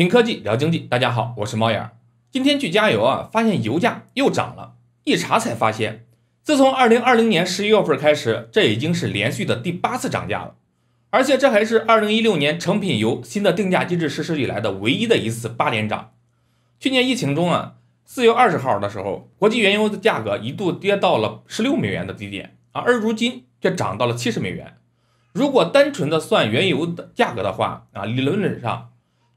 品科技聊经济，大家好，我是猫眼。今天去加油啊，发现油价又涨了。一查才发现，自从二零二零年十一月份开始，这已经是连续的第八次涨价了。而且这还是二零一六年成品油新的定价机制实施以来的唯一的一次八连涨。去年疫情中啊，四月二十号的时候，国际原油的价格一度跌到了十六美元的低点啊，而如今却涨到了七十美元。如果单纯的算原油的价格的话啊，理论上。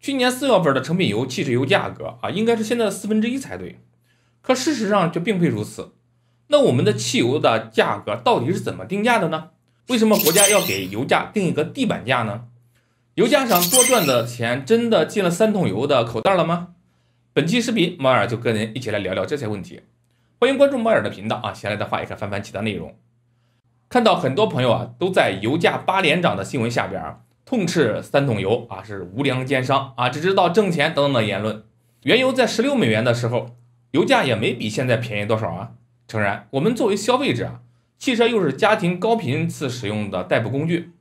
去年四月份的成品油、汽油价格啊，应该是现在的四分之一才对，可事实上却并非如此。那我们的汽油的价格到底是怎么定价的呢？为什么国家要给油价定一个地板价呢？油价上多赚的钱真的进了三桶油的口袋了吗？本期视频，猫眼就跟您一起来聊聊这些问题。欢迎关注猫眼的频道啊，闲来的话也可翻翻其他内容。看到很多朋友啊都在油价八连涨的新闻下边儿。痛斥三桶油啊是无良奸商啊只知道挣钱等等的言论，原油在十六美元的时候，油价也没比现在便宜多少啊。诚然，我们作为消费者啊，汽车又是家庭高频次使用的代步工具，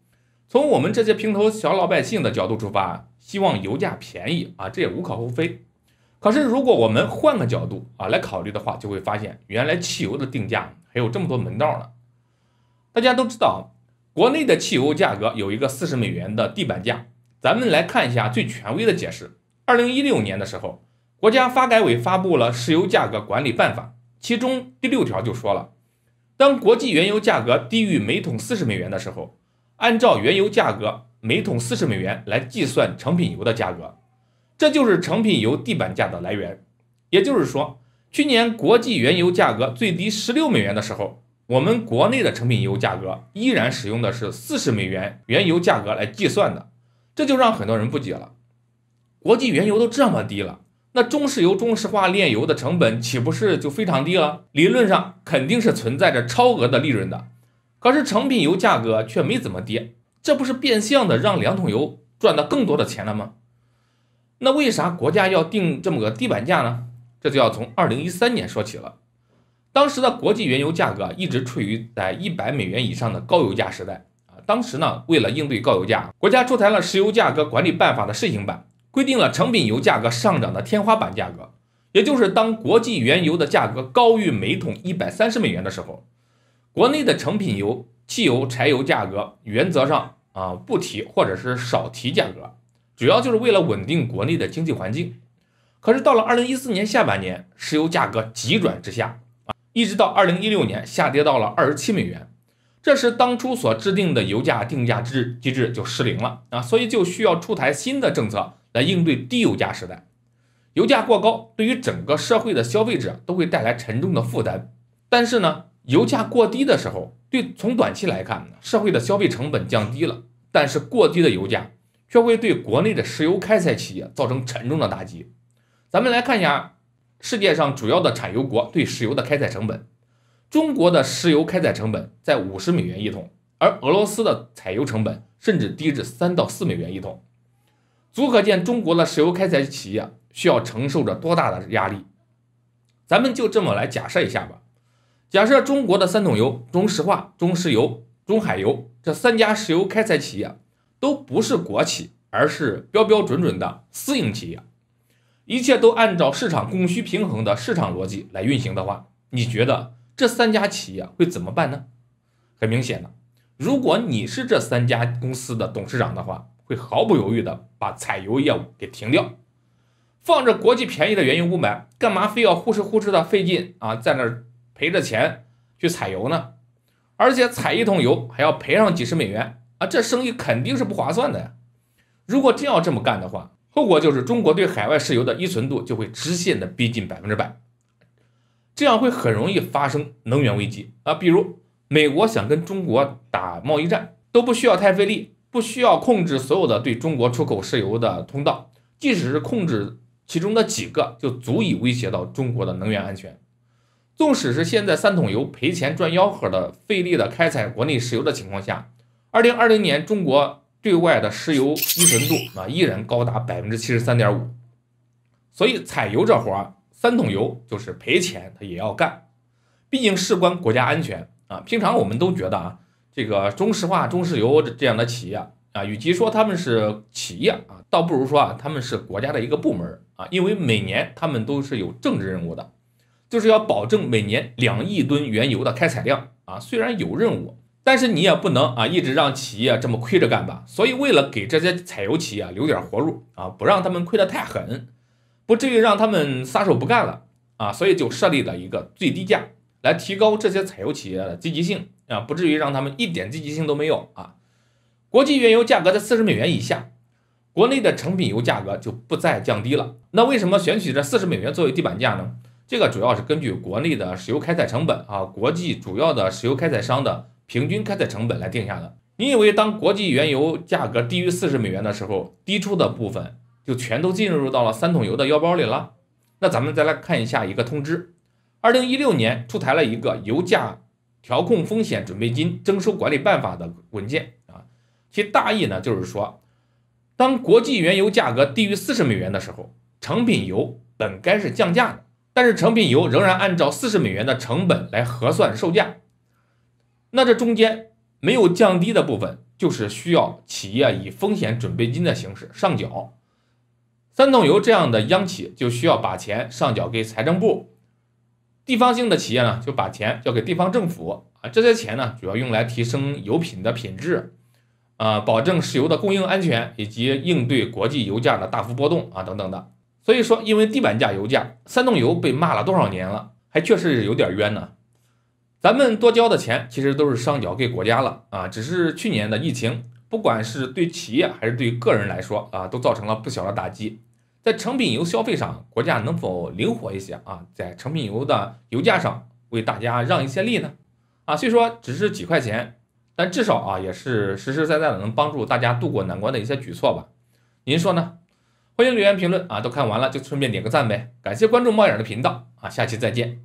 从我们这些平头小老百姓的角度出发，希望油价便宜啊，这也无可厚非。可是如果我们换个角度啊来考虑的话，就会发现原来汽油的定价还有这么多门道呢。大家都知道。国内的汽油价格有一个四十美元的地板价，咱们来看一下最权威的解释。二零一六年的时候，国家发改委发布了《石油价格管理办法》，其中第六条就说了，当国际原油价格低于每桶四十美元的时候，按照原油价格每桶四十美元来计算成品油的价格，这就是成品油地板价的来源。也就是说，去年国际原油价格最低十六美元的时候。我们国内的成品油价格依然使用的是四十美元原油价格来计算的，这就让很多人不解了。国际原油都这么低了，那中石油、中石化炼油的成本岂不是就非常低了？理论上肯定是存在着超额的利润的，可是成品油价格却没怎么跌，这不是变相的让两桶油赚到更多的钱了吗？那为啥国家要定这么个地板价呢？这就要从二零一三年说起了。当时的国际原油价格一直处于在一百美元以上的高油价时代啊。当时呢，为了应对高油价，国家出台了《石油价格管理办法》的试行版，规定了成品油价格上涨的天花板价格，也就是当国际原油的价格高于每桶一百三十美元的时候，国内的成品油汽油、柴油价格原则上啊不提或者是少提价格，主要就是为了稳定国内的经济环境。可是到了二零一四年下半年，石油价格急转直下。一直到二零一六年，下跌到了二十七美元，这时当初所制定的油价定价制机制就失灵了啊，所以就需要出台新的政策来应对低油价时代。油价过高，对于整个社会的消费者都会带来沉重的负担。但是呢，油价过低的时候，对从短期来看社会的消费成本降低了，但是过低的油价却会对国内的石油开采企业造成沉重的打击。咱们来看一下。世界上主要的产油国对石油的开采成本，中国的石油开采成本在五十美元一桶，而俄罗斯的采油成本甚至低至三到四美元一桶，足可见中国的石油开采企业需要承受着多大的压力。咱们就这么来假设一下吧，假设中国的三桶油——中石化、中石油、中海油这三家石油开采企业，都不是国企，而是标标准准的私营企业。一切都按照市场供需平衡的市场逻辑来运行的话，你觉得这三家企业会怎么办呢？很明显的，如果你是这三家公司的董事长的话，会毫不犹豫的把采油业务给停掉。放着国际便宜的原油不买，干嘛非要呼哧呼哧的费劲啊，在那儿赔着钱去采油呢？而且采一桶油还要赔上几十美元啊，这生意肯定是不划算的呀。如果真要这么干的话。后果就是，中国对海外石油的依存度就会直线的逼近百分之百，这样会很容易发生能源危机啊！比如美国想跟中国打贸易战，都不需要太费力，不需要控制所有的对中国出口石油的通道，即使是控制其中的几个，就足以威胁到中国的能源安全。纵使是现在三桶油赔钱赚吆喝的费力的开采国内石油的情况下，二零二零年中国。对外的石油依存度啊依然高达百分之七十三点五，所以采油这活儿三桶油就是赔钱他也要干，毕竟事关国家安全啊。平常我们都觉得啊，这个中石化、中石油这样的企业啊，与其说他们是企业啊，倒不如说啊他们是国家的一个部门啊，因为每年他们都是有政治任务的，就是要保证每年两亿吨原油的开采量啊。虽然有任务。但是你也不能啊，一直让企业这么亏着干吧。所以为了给这些采油企业留点活路啊，不让他们亏得太狠，不至于让他们撒手不干了啊。所以就设立了一个最低价，来提高这些采油企业的积极性啊，不至于让他们一点积极性都没有啊。国际原油价格在四十美元以下，国内的成品油价格就不再降低了。那为什么选取这四十美元作为地板价呢？这个主要是根据国内的石油开采成本啊，国际主要的石油开采商的。平均开采成本来定下的。你以为当国际原油价格低于四十美元的时候，低出的部分就全都进入到了三桶油的腰包里了？那咱们再来看一下一个通知，二零一六年出台了一个《油价调控风险准备金征收管理办法》的文件啊，其大意呢就是说，当国际原油价格低于四十美元的时候，成品油本该是降价的，但是成品油仍然按照四十美元的成本来核算售价。那这中间没有降低的部分，就是需要企业以风险准备金的形式上缴。三桶油这样的央企就需要把钱上缴给财政部，地方性的企业呢就把钱交给地方政府啊。这些钱呢主要用来提升油品的品质，啊，保证石油的供应安全以及应对国际油价的大幅波动啊等等的。所以说，因为地板价油价，三桶油被骂了多少年了，还确实有点冤呢。咱们多交的钱其实都是上缴给国家了啊，只是去年的疫情，不管是对企业还是对个人来说啊，都造成了不小的打击。在成品油消费上，国家能否灵活一些啊，在成品油的油价上为大家让一些利呢？啊，虽说只是几块钱，但至少啊也是实实在在的能帮助大家渡过难关的一些举措吧。您说呢？欢迎留言评论啊，都看完了就顺便点个赞呗，感谢关注猫眼的频道啊，下期再见。